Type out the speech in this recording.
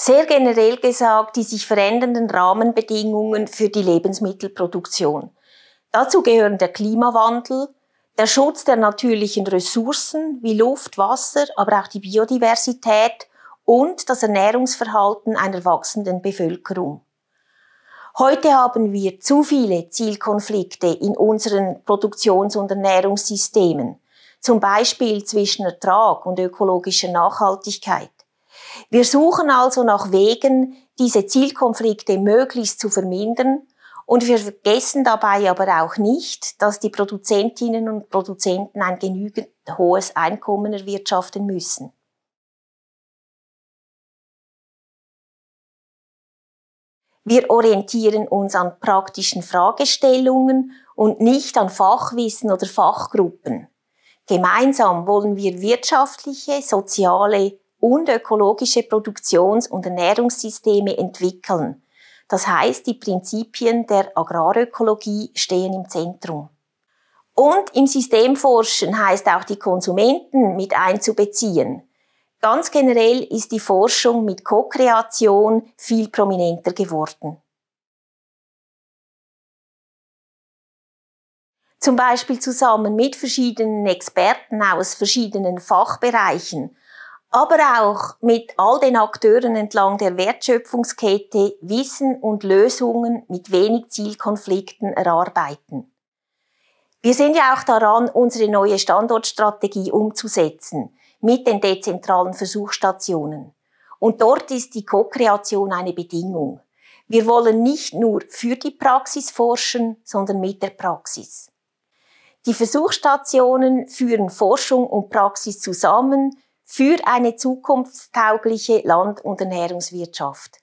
sehr generell gesagt die sich verändernden Rahmenbedingungen für die Lebensmittelproduktion. Dazu gehören der Klimawandel, der Schutz der natürlichen Ressourcen wie Luft, Wasser, aber auch die Biodiversität und das Ernährungsverhalten einer wachsenden Bevölkerung. Heute haben wir zu viele Zielkonflikte in unseren Produktions- und Ernährungssystemen, zum Beispiel zwischen Ertrag und ökologischer Nachhaltigkeit. Wir suchen also nach Wegen, diese Zielkonflikte möglichst zu vermindern und wir vergessen dabei aber auch nicht, dass die Produzentinnen und Produzenten ein genügend hohes Einkommen erwirtschaften müssen. Wir orientieren uns an praktischen Fragestellungen und nicht an Fachwissen oder Fachgruppen. Gemeinsam wollen wir wirtschaftliche, soziale und ökologische Produktions- und Ernährungssysteme entwickeln. Das heißt, die Prinzipien der Agrarökologie stehen im Zentrum. Und im Systemforschen heißt auch die Konsumenten mit einzubeziehen. Ganz generell ist die Forschung mit Co-Kreation viel prominenter geworden. Zum Beispiel zusammen mit verschiedenen Experten aus verschiedenen Fachbereichen aber auch mit all den Akteuren entlang der Wertschöpfungskette Wissen und Lösungen mit wenig Zielkonflikten erarbeiten. Wir sind ja auch daran, unsere neue Standortstrategie umzusetzen mit den dezentralen Versuchsstationen. Und dort ist die Co-Kreation eine Bedingung. Wir wollen nicht nur für die Praxis forschen, sondern mit der Praxis. Die Versuchsstationen führen Forschung und Praxis zusammen für eine zukunftstaugliche Land- und Ernährungswirtschaft.